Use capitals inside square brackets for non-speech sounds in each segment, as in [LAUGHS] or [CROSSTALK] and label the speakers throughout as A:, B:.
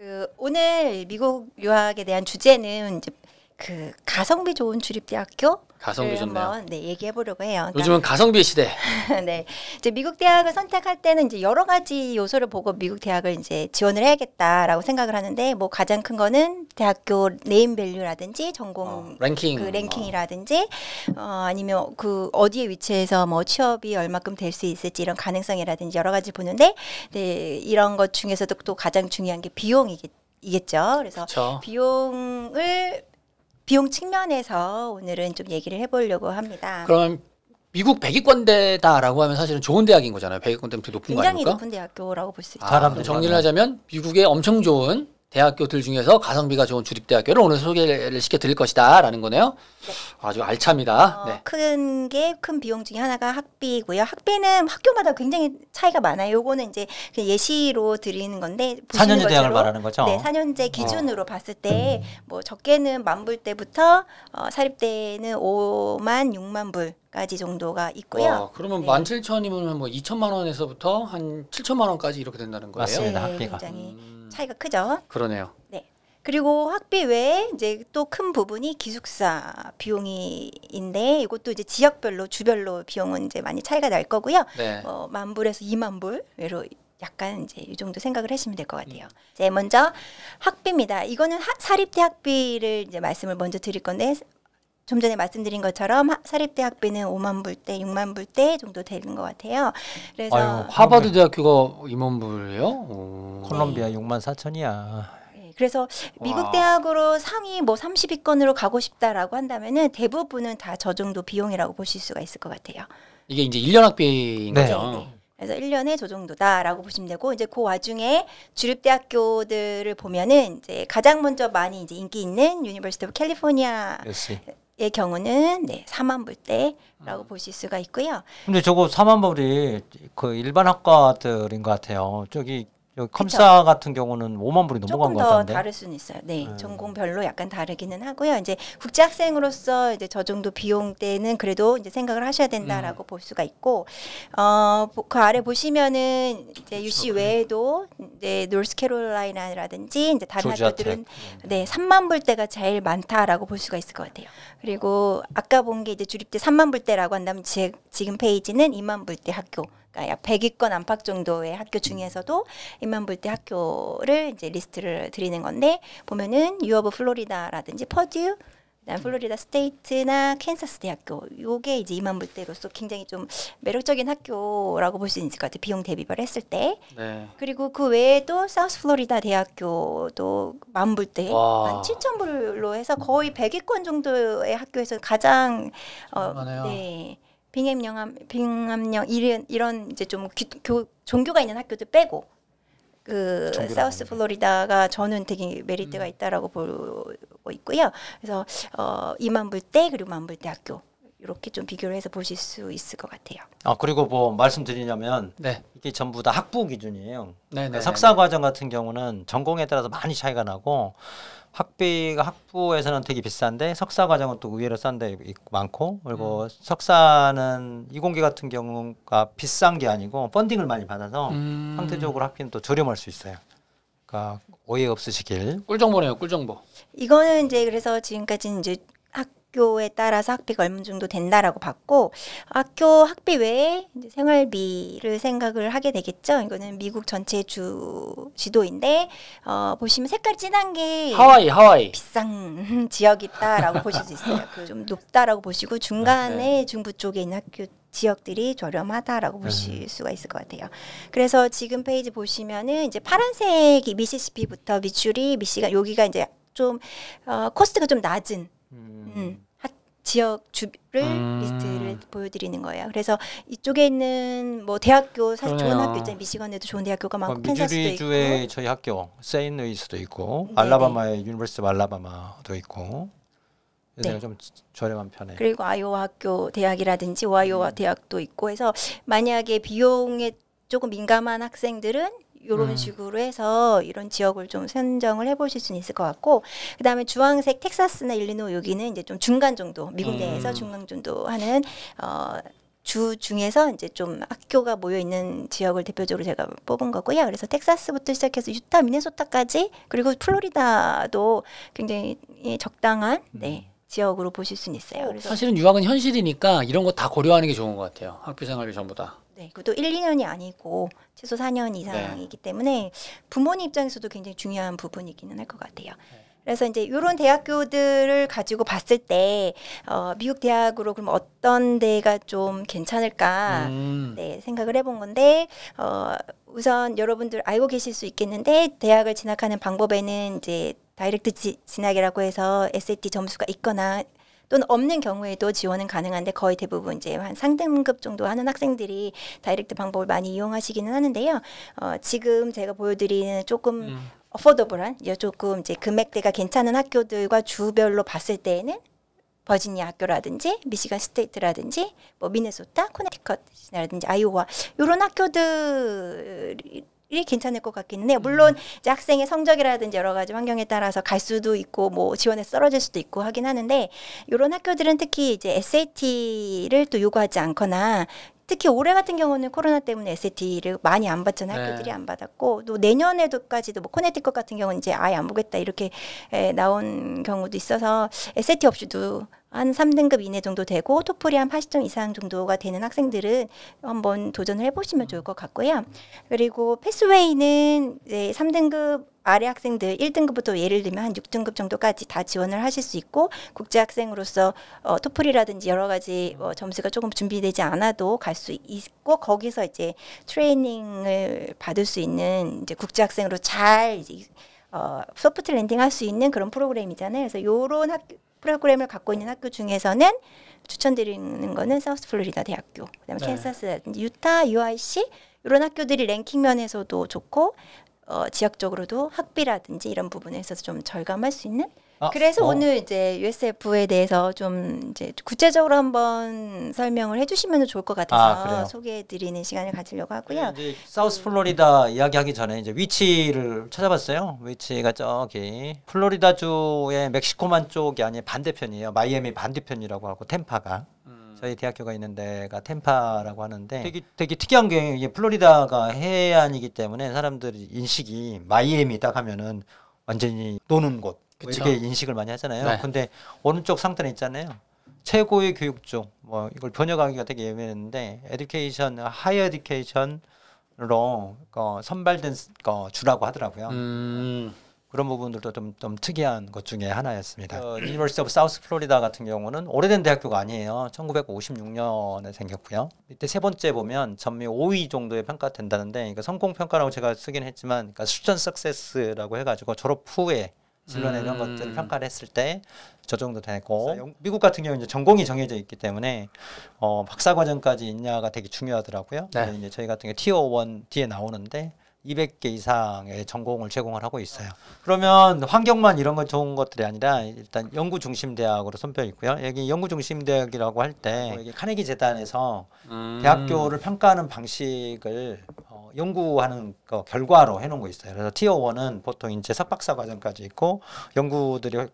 A: 그 오늘 미국 유학에 대한 주제는 이제 그 가성비 좋은 주립대학교 가성비 좋네요. 한번 네, 얘기해 보려고 해요. 그러니까 요즘은 가성비 시대. [LAUGHS] 네. 이제 미국 대학을 선택할 때는 이제 여러 가지 요소를 보고 미국 대학을 이제 지원을 해야겠다라고 생각을 하는데 뭐 가장 큰 거는 대학교 네임 밸류라든지 전공 어, 랭킹 그 랭킹이라든지 어. 어 아니면 그 어디에 위치해서 뭐 취업이 얼마큼 될 수 있을지 이런 가능성이라든지 여러 가지 보는데 네, 이런 것 중에서도 또 가장 중요한 게비용 이겠죠. 그래서 그쵸. 비용을 비용 측면에서 오늘은 좀 얘기를 해보려고 합니다.
B: 그럼 미국 1위권대다라고 하면 사실은 좋은 대학인 거잖아요. 1위권 때문에 높은 거니까 굉장히 높은
A: 대학교라고 볼 수 있죠. 아, 정리를 아, 네.
B: 하자면 미국의 엄청 좋은 대학교들 중에서 가성비가 좋은 주립대학교를 오늘 소개를 시켜드릴 것이다 라는 거네요. 네. 아주 알차입니다. 어, 네.
A: 큰게 큰 비용 중에 하나가 학비고요. 학비는 학교마다 굉장히 차이가 많아요. 요거는 이제 그 예시로 드리는 건데 4년제 것으로, 대학을 말하는 거죠? 네. 4년제 어. 기준으로 어. 봤을 때뭐 음. 적게는 만 불 때부터 어, 사립대는 5만 6만 불 까지 정도가 있고요. 와,
B: 그러면 네. 만 칠천이면 뭐 이천만 원에서부터 한 칠천만 원까지 이렇게 된다는 거예요. 맞습니다. 네, 학비가. 굉장히
A: 음. 음. 차이가 크죠.
B: 그러네요. 네.
A: 그리고 학비 외에 이제 또 큰 부분이 기숙사 비용이인데 이것도 이제 지역별로 주별로 비용은 이제 많이 차이가 날 거고요. 네. 어, 뭐 만 불에서 이만 불외로 약간 이제 이 정도 생각을 하시면 될 것 같아요. 음. 이제 네, 먼저 학비입니다. 이거는 사립대 학비를 이제 말씀을 먼저 드릴 건데 좀 전에 말씀드린 것처럼 사립대 학비는 5만 불대, 6만 불대 정도 되는 것 같아요. 그래서 아유, 하버드
C: 대학교가 2만 불이에요? 오. 콜롬비아 네. 6만 4천이야.
A: 그래서 미국 와. 대학으로 상위 뭐 30위권으로 가고 싶다라고 한다면은 대부분은 다 저 정도 비용이라고 보실 수가 있을 것 같아요.
B: 이게 이제 1년 학비인 네.
A: 거죠. 네. 네. 그래서 1년에 저 정도다라고 보시면 되고 이제 그 와중에 주립 대학교들을 보면은 이제 가장 먼저 많이 이제 인기 있는 유니버시티 오브 캘리포니아 의 경우는 네, 4만 불대라고 음. 보실 수가 있고요.
C: 근데 저거 4만 불이 그 일반 학과들인 것 같아요. 저기 컴사 그렇죠. 같은 경우는 5만 불이 넘어간 것 같은데 조금 더 다를
A: 수는 있어요. 네, 음. 전공별로 약간 다르기는 하고요. 이제 국제학생으로서 이제 저 정도 비용 때는 그래도 이제 생각을 하셔야 된다라고 음. 볼 수가 있고 어그 아래 보시면은 이제 UC 외에도 이제 노스캐롤라이나라든지 이제 다른 학교들은 네 3만 불대가 제일 많다라고 볼 수가 있을 것 같아요. 그리고 아까 본 게 이제 주립대 3만 불대라고 한다면 제 지금 페이지는 2만 불대 학교 아, 약 100위권 안팎 정도의 학교 음. 중에서도 인만불대 학교를 이제 리스트를 드리는 건데 보면은 유어브 플로리다라든지 퍼듀 플로리다 스테이트나 캔사스 대학교 요게 이제 이만불대로서 굉장히 좀 매력적인 학교라고 볼 수 있을 것 같아요 비용 대비별 했을 때 네. 그리고 그 외에도 사우스 플로리다 대학교도 만불대 한 7천 불로 해서 거의 100위권 정도의 학교에서 가장 어, 네. 빙암영암 빙암령 이런 이런 이제 좀 기, 교, 종교가 있는 학교도 빼고 그 사우스 플로리다가 저는 되게 메리트가 음. 있다라고 보고 있고요. 그래서 어이만불때 그리고 만불대 학교 이렇게 좀 비교를 해서 보실 수 있을 것 같아요.
C: 아 그리고 뭐 말씀드리냐면 네. 이게 전부 다 학부 기준이에요. 네, 네. 그러니까 석사 과정 같은 경우는 전공에 따라서 많이 차이가 나고 학비가 학부에서는 되게 비싼데 석사 과정은 또 의외로 싼데 많고 그리고 음. 석사는 이공계 같은 경우가 비싼 게 아니고 펀딩을 많이 받아서 음. 상대적으로 학비는 또 저렴할 수 있어요. 그러니까 오해 없으시길. 꿀정보네요, 꿀정보.
A: 이거는 이제 그래서 지금까지 이제 학교에 따라서 학비가 얼마 정도 된다라고 봤고 학교 학비 외에 이제 생활비를 생각을 하게 되겠죠. 이거는 미국 전체 주 지도인데 어, 보시면 색깔 진한 게 하와이 하와이 비싼 [LAUGHS] 지역 있다라고 보실 수 있어요. 그좀 [LAUGHS] 높다라고 보시고 중간에 네. 중부 쪽에 있는 학교 지역들이 저렴하다라고 보실 음. 수가 있을 것 같아요. 그래서 지금 페이지 보시면은 이제 파란색이 미시시피부터 미추리, 미시간 여기가 이제 좀 어, 코스트가 좀 낮은 음. 음. 지역 주를 음. 리스트를 보여드리는 거예요. 그래서 이쪽에 있는 뭐 대학교 사실 그러네요. 좋은 학교 있잖아요. 미시건에도 좋은 대학교가 많고 캔자스도 있고
C: 주의 저희 학교 세인루이스도 있고 네네. 네. 알라바마의 유니버스 알라바마도 있고 네. 좀 저렴한 편에 그리고
A: 아이오와 학교 대학이라든지 와이오와 음. 대학도 있고 해서 만약에 비용에 조금 민감한 학생들은 이런 음. 식으로 해서 이런 지역을 좀 선정을 해보실 수는 있을 것 같고 그다음에 주황색 텍사스나 일리노이 여기는 이제 좀 중간 정도 미국 내에서 음. 중간 정도 하는 어. 주 중에서 이제 좀 학교가 모여 있는 지역을 대표적으로 제가 뽑은 거고요. 그래서 텍사스부터 시작해서 유타, 미네소타까지 그리고 플로리다도 굉장히 적당한 음. 네, 지역으로 보실 수는 있어요. 그래서 사실은
B: 유학은 현실이니까 이런 거 다 고려하는 게 좋은 것 같아요. 학교 생활이 전부 다.
A: 네, 그것도 1, 2년이 아니고 최소 4년 이상이기 네. 때문에 부모님 입장에서도 굉장히 중요한 부분이기는 할 것 같아요. 네. 그래서 이제 이런 대학교들을 가지고 봤을 때 어, 미국 대학으로 그럼 어떤 데가 좀 괜찮을까 음. 네, 생각을 해본 건데 어, 우선 여러분들 알고 계실 수 있겠는데 대학을 진학하는 방법에는 이제 다이렉트 지, 진학이라고 해서 SAT 점수가 있거나 또는 없는 경우에도 지원은 가능한데 거의 대부분 이제 한 상등급 정도 하는 학생들이 다이렉트 방법을 많이 이용하시기는 하는데요. 어, 지금 제가 보여드리는 조금 음. 어포더블한 조금 이제 금액대가 괜찮은 학교들과 주별로 봤을 때에는 버지니아 학교라든지 미시간 스테이트라든지 뭐 미네소타, 코네티컷이라든지 아이오와 이런 학교들 이 괜찮을 것 같기는 해요. 물론 음. 이제 학생의 성적이라든지 여러 가지 환경에 따라서 갈 수도 있고 뭐 지원에서 떨어질 수도 있고 하긴 하는데 이런 학교들은 특히 이제 SAT를 또 요구하지 않거나 특히 올해 같은 경우는 코로나 때문에 SAT를 많이 안 받잖아요. 네. 학교들이 안 받았고 또 내년에도까지도 뭐 코네티컷 같은 경우는 이제 아예 안 보겠다 이렇게 에, 나온 경우도 있어서 SAT 없이도 한 3등급 이내 정도 되고 토플이 한 80점 이상 정도가 되는 학생들은 한번 도전을 해보시면 좋을 것 같고요. 그리고 패스웨이는 이제 3등급 아래 학생들 1등급부터 예를 들면 한 6등급 정도까지 다 지원을 하실 수 있고 국제 학생으로서 어, 토플이라든지 여러 가지 어, 점수가 조금 준비되지 않아도 갈 수 있고 거기서 이제 트레이닝을 받을 수 있는 이제 국제 학생으로 잘 이제 어, 소프트 랜딩 할 수 있는 그런 프로그램이잖아요. 그래서 요런 학, 프로그램을 갖고 있는 학교 중에서는 추천드리는 거는 사우스 플로리다 대학교, 그다음에 네. 캔사스, 유타, UIC 이런 학교들이 랭킹 면에서도 좋고 어, 지역적으로도 학비라든지 이런 부분에 있어서 좀 절감할 수 있는 아, 그래서 어. 오늘 이제 USF에 대해서 좀 이제 구체적으로 한번 설명을 해주시면 좋을 것 같아서 아, 소개해드리는 시간을 가지려고 하고요. 네, 이제
C: 사우스 플로리다 이야기하기 전에 이제 위치를 찾아봤어요. 위치가 저기 플로리다 주의 멕시코만 쪽이 아닌 반대편이에요. 마이애미 반대편이라고 하고 템파가. 음. 저희 대학교가 있는 데가 템파라고 하는데 되게, 되게 특이한 게 이게 플로리다가 해안이기 때문에 사람들이 인식이 마이애미 딱 하면은 완전히 노는 곳 그쵸. 이렇게 인식을 많이 하잖아요. 네. 근데 오른쪽 상단에 있잖아요. 최고의 교육 쪽, 뭐 이걸 번역하기가 되게 예민했는데, 에듀케이션, 하이어 에듀케이션로 으 어, 선발된 거 어, 주라고 하더라고요.
A: 음.
C: 그런 부분들도 좀, 좀 특이한 것 중에 하나였습니다. 어, 유니버시티 오브 사우스 플로리다 같은 경우는 오래된 대학교가 아니에요. 1956년에 생겼고요. 이때 세 번째 보면 전미 5위 정도의 평가된다는데 그러니까 성공 평가라고 제가 쓰긴 했지만 그러니까 수전 석세스라고 해가지고 졸업 후에 진로 음. 이런 것들을 음. 평가를 했을 때 저 정도 되고 미국 같은 경우는 전공이 정해져 있기 때문에 어, 박사 과정까지 있냐가 되게 중요하더라고요. 네. 이제 저희 같은 경 티어 1 뒤에 나오는데 200개 이상의 전공을 제공을 하고 있어요. 그러면 환경만 이런 것 좋은 것들이 아니라 일단 연구 중심 대학으로 선별 있고요. 여기 연구 중심 대학이라고 할 때 카네기 재단에서 음. 대학교를 평가하는 방식을 연구하는 거 결과로 해놓은 거 있어요. 그래서 티어 1은 보통 이제 석박사 과정까지 있고 연구들이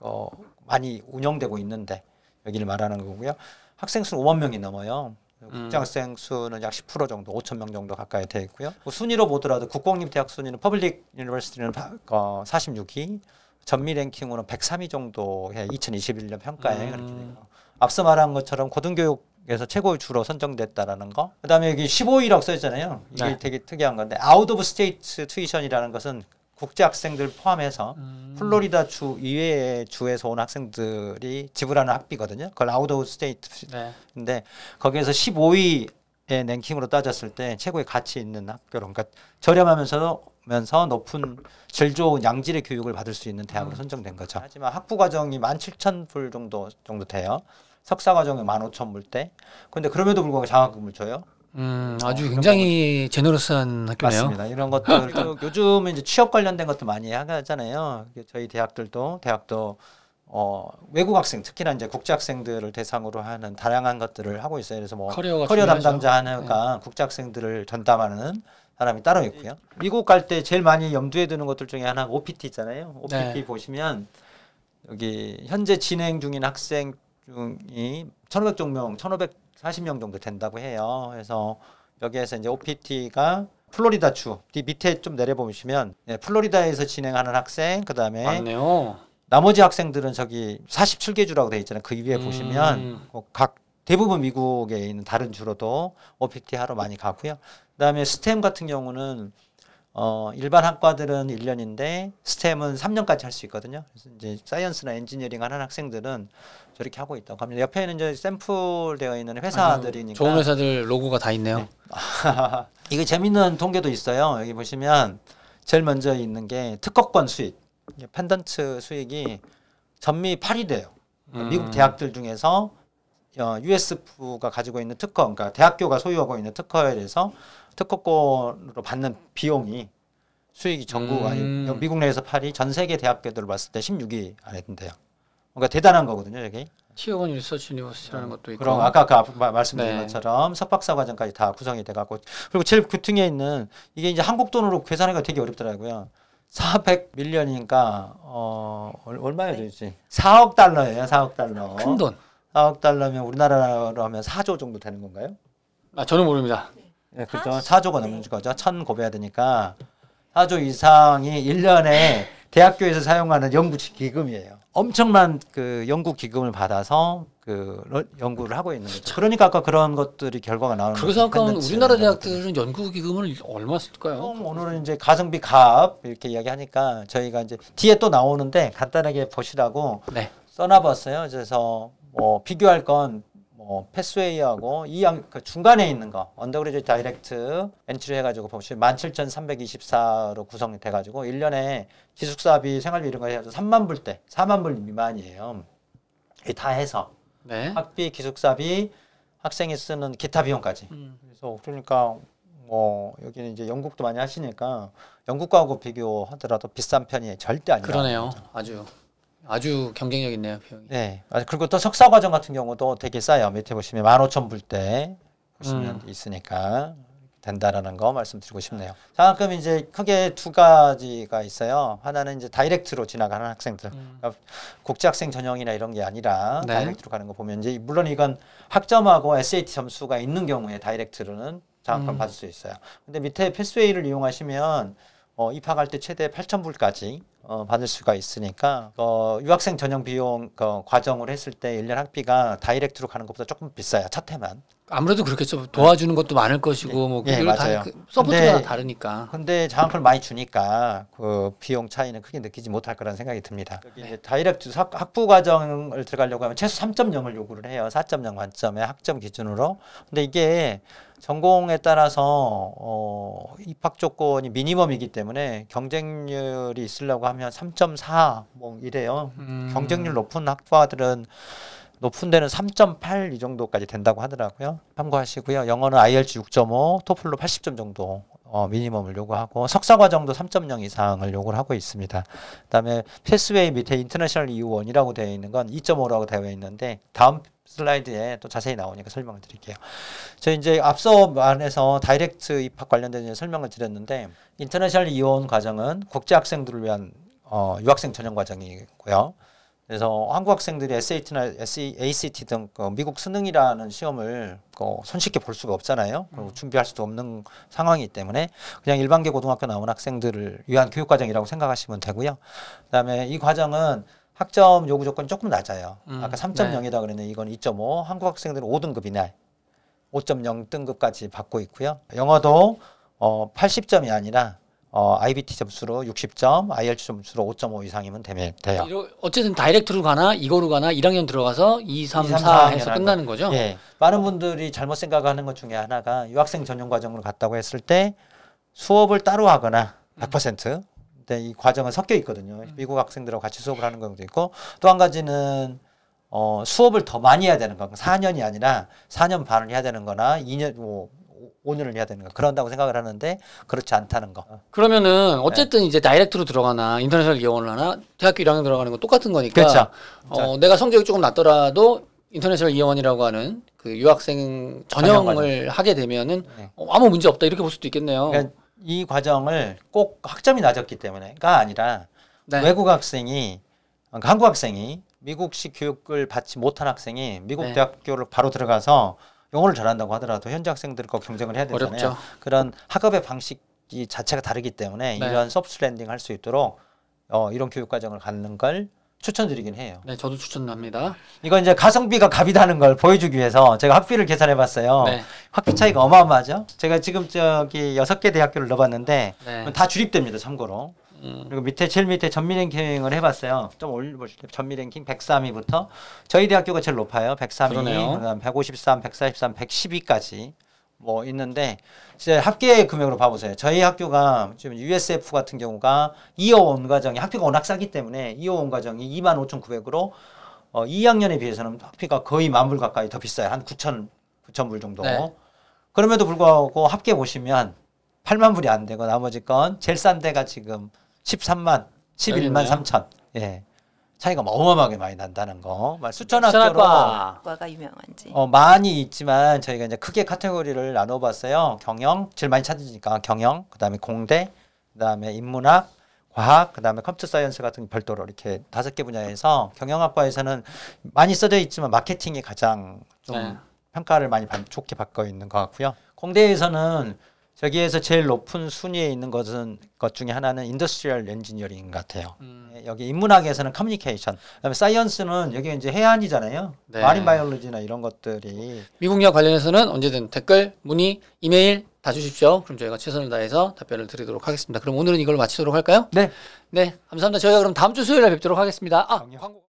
C: 어, 많이 운영되고 있는데 여기를 말하는 거고요. 학생 수는 5만 명이 넘어요. 음. 국제생 수는 약 10% 정도, 5천 명 정도 가까이 되어 있고요. 뭐 순위로 보더라도 국공립 대학 순위는 퍼블릭 유니버시티는 어, 46위, 전미 랭킹으로는 103위 정도의 2021년 평가에 음. 그렇게 되고 앞서 말한 것처럼 고등교육 그래서 최고의 주로 선정됐다라는 거. 그다음에 여기 15위라고 써 있잖아요. 이게 네. 되게 특이한 건데 아웃 오브 스테이트 트위션이라는 것은 국제 학생들 포함해서 음. 플로리다 주 이외의 주에서 온 학생들이 지불하는 학비거든요. 그걸 아웃 오브 스테이트인데 네. 거기에서 15위 의 랭킹으로 따졌을 때 최고의 가치 있는 학교로 그러니까 저렴하면서도 면서 높은 질 좋은 양질의 교육을 받을 수 있는 대학으로 음. 선정된 거죠. 하지만 학부 과정이 17,000불 정도 정도 돼요. 석사 과정에 만 오천 물대. 그런데 그럼에도 불구하고 장학금을 줘요. 음, 어, 아주
B: 어, 굉장히 제너러스한 학교네요. 맞습니다. 이런
C: 것들 [LAUGHS] 요즘은 이제 취업 관련된 것도 많이 하잖아요. 저희 대학들도 대학도 어, 외국 학생 특히나 이제 국제 학생들을 대상으로 하는 다양한 것들을 하고 있어요. 그래서 뭐 커리어, 커리어 담당자 하니까 네. 그러니까 국제 학생들을 전담하는 사람이 따로 있고요. 미국 갈 때 제일 많이 염두에 두는 것들 중에 하나가 OPT 있잖아요. OPT 네. 보시면 여기 현재 진행 중인 학생 중이 1,500명, 1,540명 정도 된다고 해요. 그래서 여기에서 이제 OPT가 플로리다 주, 뒤 밑에 좀 내려보시면 네, 플로리다에서 진행하는 학생, 그 다음에 나머지 학생들은 저기 47개 주라고 되어 있잖아요. 그 위에 음. 보시면 뭐 각 대부분 미국에 있는 다른 주로도 OPT 하러 많이 가고요. 그다음에 스템 같은 경우는 어, 일반 학과들은 1년인데 스템은 3년까지 할 수 있거든요. 그래서 이제 사이언스나 엔지니어링 하는 학생들은 저렇게 하고 있다고 합니다. 옆에 는 이제 샘플 되어 있는 회사들이니까 좋은 회사들 로고가 다 있네요. 네. [LAUGHS] 이게 재밌는 통계도 있어요. 여기 보시면 제일 먼저 있는 게 특허권 수익, 펜던트 수익이 전미 8위 돼요. 그러니까 음. 미국 대학들 중에서 어, USF가 가지고 있는 특허, 그러니까 대학교가 소유하고 있는 특허에 대해서 특허권으로 받는 비용이 수익이 전국 음. 미국 내에서 8위, 전 세계 대학교들을 봤을 때 16위 안했던데요그러 대단한 거거든요, 여기. 티어건
B: 리서치 유니버시라는 것도 있고. 그럼 아까 그 말씀드린 네.
C: 것처럼 석박사 과정까지 다 구성이 돼 갖고 그리고 제일 구퉁에 그 있는 이게 이제 한국 돈으로 계산하기가 되게 어렵더라고요. 400밀리언이니까 어 얼마였지? 4억 달러예요, 4억 달러. 큰 돈. 4억 달러면 우리나라로 하면 4조 정도 되는 건가요? 아 저는 모릅니다. 네, 그렇죠. 4조가 넘는 네. 거죠. 1,900해야 되니까 4조 이상이 1년에 [LAUGHS] 대학교에서 사용하는 연구 기금이에요. 엄청난 그 연구 기금을 받아서 그 연구를 하고 있는 거죠. 그러니까 아까 그런 것들이 결과가 나오는 그 거죠. 그래서 아까 우리나라 대학들은 연구 기금을 얼마 쓸까요? 오늘은 이제 가성비 값 이렇게 이야기하니까 저희가 이제 뒤에 또 나오는데 간단하게 보시라고 네. 써놔봤어요. 그래서 어, 비교할 건 뭐 패스웨이하고 이 양, 그 중간에 있는 거 언더그레드 다이렉트 엔트리 해가지고 보시면 17,324로 구성이 돼가지고 1년에 기숙사비 생활비 이런 거해가지고 3만 불대 4만 불 미만이에요. 다 해서 네. 학비 기숙사비 학생이 쓰는 기타 비용까지. 음. 그래서 그러니까 뭐 여기는 이제 영국도 많이 하시니까 영국하고 비교하더라도 비싼 편이 절대 아니에요. 그러네요. 아주. 아주 경쟁력 있네요, 비용이. 그 네. 아, 그리고 또 석사 과정 같은 경우도 되게 싸요. 밑에 보시면 만 오천 불대 보시면 음. 있으니까 된다라는 거 말씀드리고 싶네요. 장학금 이제 크게 두 가지가 있어요. 하나는 이제 다이렉트로 지나가는 학생들, 음. 그러니까 국제학생 전형이나 이런 게 아니라 네. 다이렉트로 가는 거 보면 이제 물론 이건 학점하고 SAT 점수가 있는 경우에 다이렉트로는 장학금 음. 받을 수 있어요. 근데 밑에 패스웨이를 이용하시면 어, 입학할 때 최대 8,000불까지 어, 받을 수가 있으니까 어, 유학생 전형 비용 그 어, 과정을 했을 때 1년 학비가 다이렉트로 가는 것보다 조금 비싸요. 차 태만.
B: 아무래도 그렇겠죠. 도와주는 것도 많을 것이고 뭐 예, 맞아요. 그 서포트가 근데,
C: 다르니까. 근데 장학금을 많이 주니까 그 비용 차이는 크게 느끼지 못할 거라는 생각이 듭니다. 네. 다이렉트 학부 과정을 들어가려고 하면 최소 3.0을 요구를 해요. 4.0 만점에 학점 기준으로. 근데 이게 전공에 따라서 어 입학 조건이 미니멈이기 때문에 경쟁률이 있으려고 하면 3.4 뭐 이래요. 음. 경쟁률 높은 학과들은 높은 데는 3.8 이 정도까지 된다고 하더라고요. 참고하시고요. 영어는 IELTS 6.5, 토플로 80점 정도 어, 미니멈을 요구하고 석사 과정도 3.0 이상을 요구를 하고 있습니다. 그다음에 패스웨이 밑에 인터내셔널 이원이라고 되어 있는 건 2.5라고 되어 있는데 다음 슬라이드에 또 자세히 나오니까 설명을 드릴게요. 저 이제 앞서 말해서 다이렉트 입학 관련된 설명을 드렸는데 인터내셔널 이혼 과정은 국제 학생들을 위한 어, 유학생 전형 과정이고요. 그래서 한국 학생들이 SAT나 ACT 등 그 미국 수능이라는 시험을 그 손쉽게 볼 수가 없잖아요. 그리고 음. 준비할 수도 없는 상황이기 때문에 그냥 일반계 고등학교 나온 학생들을 위한 교육 과정이라고 생각하시면 되고요. 그다음에 이 과정은 학점 요구 조건이 조금 낮아요. 음, 아까 3.0이다 네. 그랬는데 이건 2.5. 한국 학생들은 5등급 이나 5.0등급까지 받고 있고요. 영어도 어 80점이 아니라 어, IBT 점수로 60점, IELTS 점수로 5.5 이상이면 되면 돼요. 어쨌든 다이렉트로 가나 이거로 가나 1학년 들어가서 2, 3, 2, 3 4 해서 끝나는 거. 죠 예. 많은 분들이 잘못 생각하는 것 중에 하나가 유학생 전용 과정으로 갔다고 했을 때 수업을 따로 하거나 100% 때이 과정은 섞여 있거든요. 음. 미국 학생들하고 같이 수업을 하는 경우도 있고 또 한 가지는 어, 수업을 더 많이 해야 되는 거. 4년이 아니라 4년 반을 해야 되는 거나 2년 뭐 5년을 해야 되는 거. 그런다고 생각을 하는데 그렇지 않다는 거.
B: 그러면은 어쨌든 네. 이제 다이렉트로 들어가나 인터넷을 이용을 하나 대학교 1학년 들어가는 건 똑같은 거니까. 그렇죠. 어, 내가 성적이 조금 낮더라도 인터넷을이용원이라고 하는 그 유학생 전형을 전형 하게 되면은 네. 어, 아무 문제
C: 없다 이렇게 볼 수도 있겠네요. 그러니까 이 과정을 꼭 학점이 낮았기 때문에가 아니라 네. 외국 학생이 한국 학생이 미국식 교육을 받지 못한 학생이 미국 네. 대학교를 바로 들어가서 영어를 잘한다고 하더라도 현지 학생들과 경쟁을 해야 되잖아요. 어렵죠. 그런 학업의 방식이 자체가 다르기 때문에 네. 이런 서브스랜딩 할 수 있도록 어, 이런 교육 과정을 갖는 걸 추천드리긴 해요. 네, 저도 추천합니다. 이건 이제 가성비가 갑이다는 걸 보여주기 위해서 제가 학비를 계산해 봤어요. 네. 학비 차이가 어마어마하죠? 제가 지금 저기 여개 대학교를 넣어봤는데 네. 다 주립됩니다, 참고로. 음. 그리고 밑에 제일 밑에 전미 랭킹을 해봤어요. 좀 올려보실게요. 전미 랭킹 103위부터 저희 대학교가 제일 높아요. 103위, 그다음 153, 143, 1 1 2까지 뭐 있는데 이제 합계 금액으로 봐보세요. 저희 학교가 지금 USF 같은 경우가 2호 원 과정이 학비가 워낙 싸기 때문에 2호 원 과정이 25,900으로 어, 2학년에 비해서는 학비가 거의 만불 가까이 더 비싸요. 한 9천 9천 불 정도. 네. 그럼에도 불구하고 합계 보시면 8만 불이 안 되고 나머지 건 제일 싼 데가 지금 13만 11만 3천. 예. 차이가 어마어마하게 많이 난다는 거. 수천학 과가
A: 유명한지. 어,
C: 많이 있지만 저희가 이제 크게 카테고리를 나눠봤어요. 경영 제일 많이 찾으니까 경영, 그다음에 공대, 그다음에 인문학, 과학, 그다음에 컴퓨터 사이언스 같은 별도로 이렇게 다섯 개 분야에서 경영학과에서는 많이 써져 있지만 마케팅이 가장 좀 네. 평가를 많이 좋게 받고 있는 것 같고요. 공대에서는 저기에서 제일 높은 순위에 있는 것은 것 중에 하나는 인더스트리얼 엔지니어링 같아요. 음. 예, 여기 인문학에서는 커뮤니케이션, 그다음에 사이언스는 여기 이제 해안이잖아요. 네. 마린 바이올로지나 이런 것들이 미국 역 관련해서는 언제든 댓글, 문의, 이메일 다
B: 주십시오. 그럼 저희가 최선을 다해서 답변을 드리도록 하겠습니다. 그럼 오늘은 이걸 마치도록 할까요? 네. 네, 감사합니다. 저희가 그럼 다음 주 수요일에 뵙도록 하겠습니다. 아, 광고.